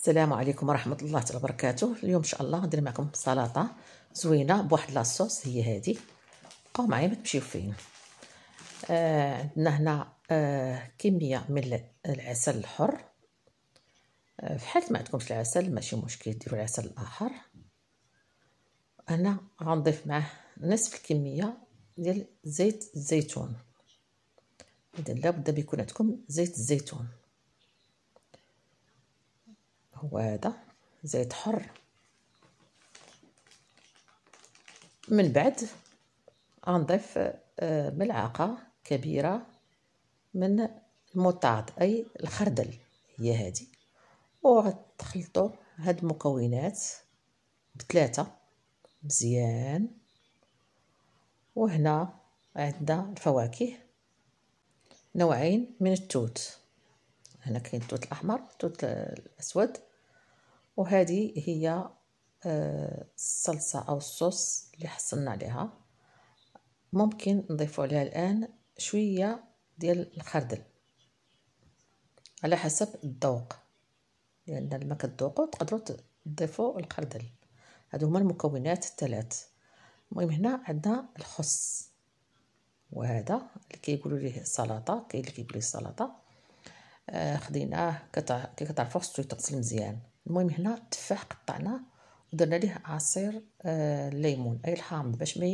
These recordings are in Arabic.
السلام عليكم ورحمه الله تعالى وبركاته اليوم ان شاء الله غندير معكم سلطه زوينه بواحد لاصوص هي هذه بقاو معايا ما تمشيو فين آه عندنا هنا آه كميه من العسل الحر آه في حاله ما عندكمش العسل ماشي مشكل ديروا العسل الاخر انا غنضيف معاه نصف الكميه ديال زيت الزيتون اذا لابد بيكون عندكم زيت الزيتون هو هذا زيت حر من بعد غنضيف آه، ملعقة كبيرة من المطاط أي الخردل هي هذه وغتخلطوا هاد المكونات بثلاثة مزيان وهنا عندنا الفواكه نوعين من التوت هنا كاين التوت الأحمر التوت الأسود وهذه هي الصلصة آه، أو الصوص اللي حصلنا عليها ممكن نضيف عليها الآن شوية ديال الخردل على حسب الذوق لأن يعني لما كتذوقوا تقدروا تضيفوا الخردل هادو هما المكونات الثلاث المهم هنا عندنا الخس وهذا اللي كيقولوا ليه سلطه كاين اللي كيقول ليه سلطه آه خديناه كتعرفوا خصو يتغسل مزيان المهم هنا التفاح قطعناه ودرنا ليه عصير الليمون آه، اي الحامض باش ما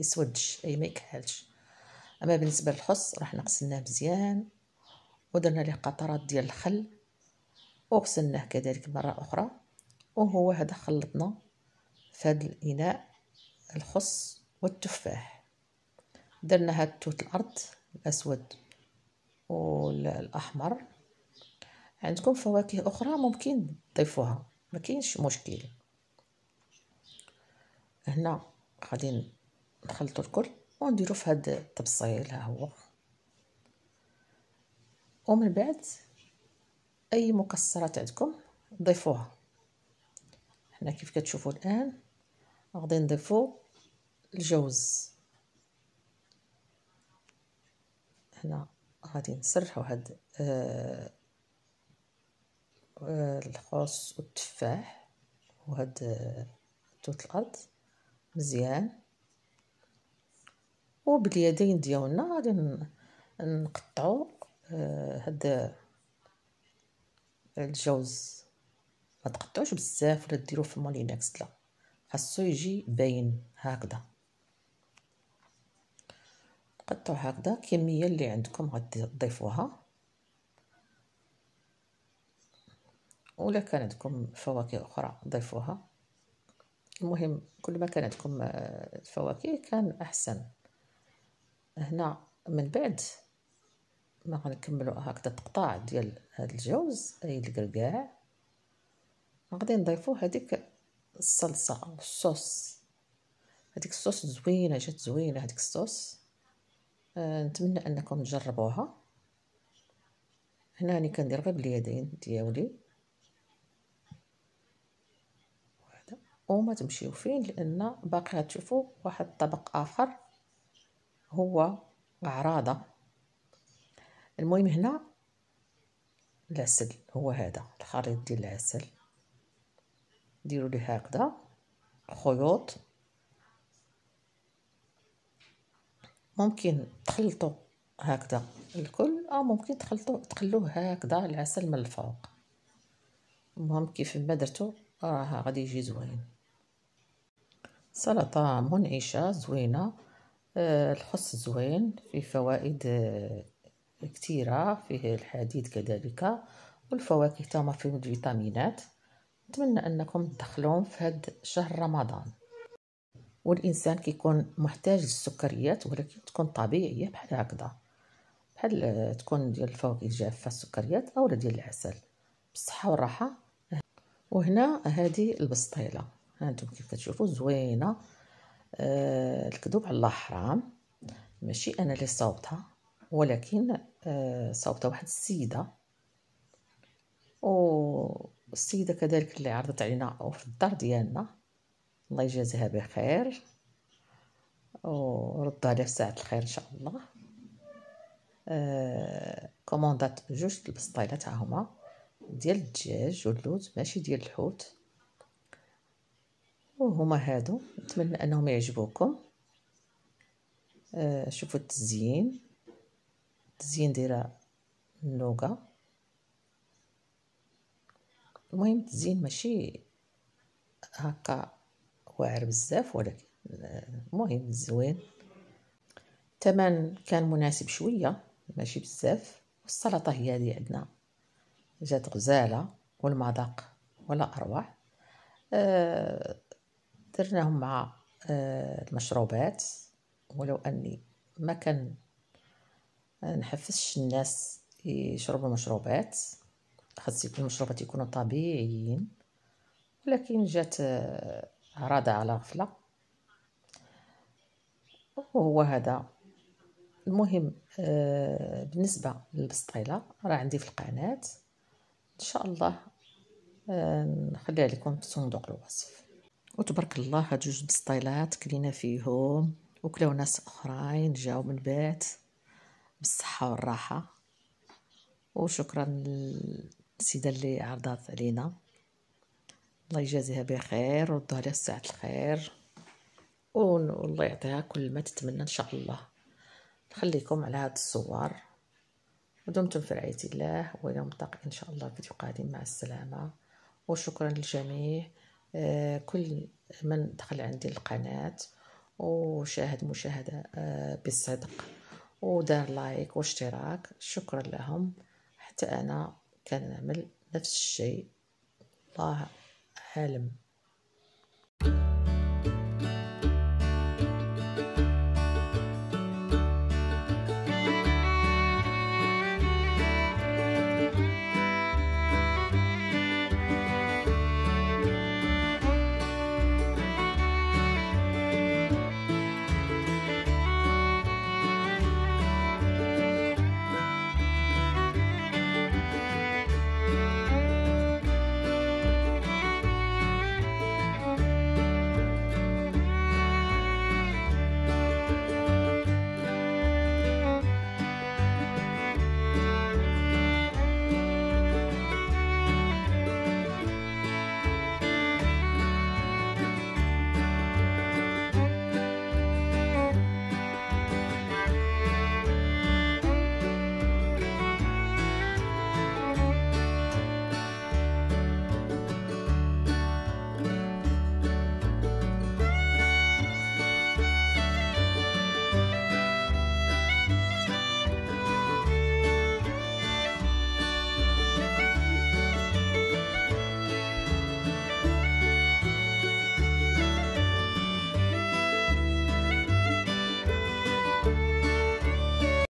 يسودش اي ما يكحلش اما بالنسبه للحص راح غسلناه مزيان ودرنا ليه قطرات ديال الخل وغسلناه كذلك مره اخرى وهو هذا خلطنا في هذا الاناء الخص والتفاح درنا هاد توت الارض الاسود والاحمر عندكم يعني فواكه اخرى ممكن تضيفوها ما كاينش مشكل هنا غادي نخلطو الكل ونديرو في هاد التبصيل ها هو ومن بعد اي مكسرات عندكم ضيفوها هنا كيف كتشوفوا الان غادي نضيفو الجوز هنا غادي نسرحو هاد آه الخس والتفاح وهاد توت الارض مزيان وباليدين ديالنا غادي نقطعو آه، هاد الجوز ما تقطعوش بزاف ولا ديروه في المولينكس لا خاصو يجي باين هكذا قطعوا هكذا كميه اللي عندكم غتضيفوها ولا كان عندكم فواكه أخرى ضيفوها المهم كل ما كان عندكم الفواكه آه، كان أحسن هنا من بعد ما غنكملو هكذا التقطاع ديال هاد الجوز أي الكركاع غادي نضيفو هاديك الصلصة أو الصوص هاديك الصوص زوينة جات زوينة هاديك الصوص آه نتمنى أنكم تجربوها هنا راني كندير غير باليدين ديالي وما تمشيو فين لان باقي غتشوفوا واحد الطبق اخر هو عراضه المهم هنا العسل هو هذا الخليط ديال العسل ديروا ليه هكذا خيوط ممكن تخلطوا هكذا الكل او ممكن تخلطوا تخلوه هكذا العسل من الفوق المهم كيف ما درتو راه غادي يجي زوين سلطة منعشة زوينة آه، الحص زوين فيه فوائد آه، كثيرة فيه الحديد كذلك والفواكه تاما فيه الفيتامينات نتمنى انكم تدخلون في هاد شهر رمضان والانسان كيكون محتاج للسكريات ولكن تكون طبيعيه بحال هكذا بحال آه، تكون ديال الفواكه الجافه السكريات اولا ديال العسل بالصحه والراحه وهنا هذه البسطيله هانتم كيف كتشوفوا زوينه آه الكذوب على الله حرام ماشي انا اللي صوبتها ولكن آه صوبتها واحد السيده السيده كذلك اللي عرضت علينا في الدار ديالنا الله يجازيها بخير ورد عليها في ساعه الخير ان شاء الله آه كوموندات جوج البسطيله تاع هما ديال الدجاج واللوز ماشي ديال الحوت وهما هادو نتمنى انهم يعجبوكم آه شوفوا التزيين التزيين دايره اللوغه المهم التزيين ماشي هكا واعر بزاف ولكن آه، المهم زوين الثمن كان مناسب شويه ماشي بزاف والسلطه هي هذه عندنا جات غزاله والمذاق ولا اروع أه درناهم مع آه، المشروبات ولو أني ما كان آه، نحفزش الناس يشربوا المشروبات خاص المشروبات يكونوا طبيعيين ولكن جات آه، عراضة على غفلة وهو هذا المهم بالنسبة للبسطيلة راه عندي في القناة إن شاء الله نخليها لكم في صندوق الوصف وتبارك الله هاد جوج بسطيلات كلينا فيهم وكلاو ناس اخرين جاو من بعد بالصحه والراحه وشكرا للسيده اللي عرضات علينا الله يجازيها بخير وردها لها الساعه الخير والله يعطيها كل ما تتمنى ان شاء الله نخليكم على هاد الصور ودمتم في رعايه الله ويوم ملتقي ان شاء الله فيديو قادم مع السلامه وشكرا للجميع آه، كل من دخل عندي القناة وشاهد مشاهدة آه، بالصدق ودار لايك واشتراك شكرا لهم حتى أنا كنعمل نفس الشيء الله عالم thank you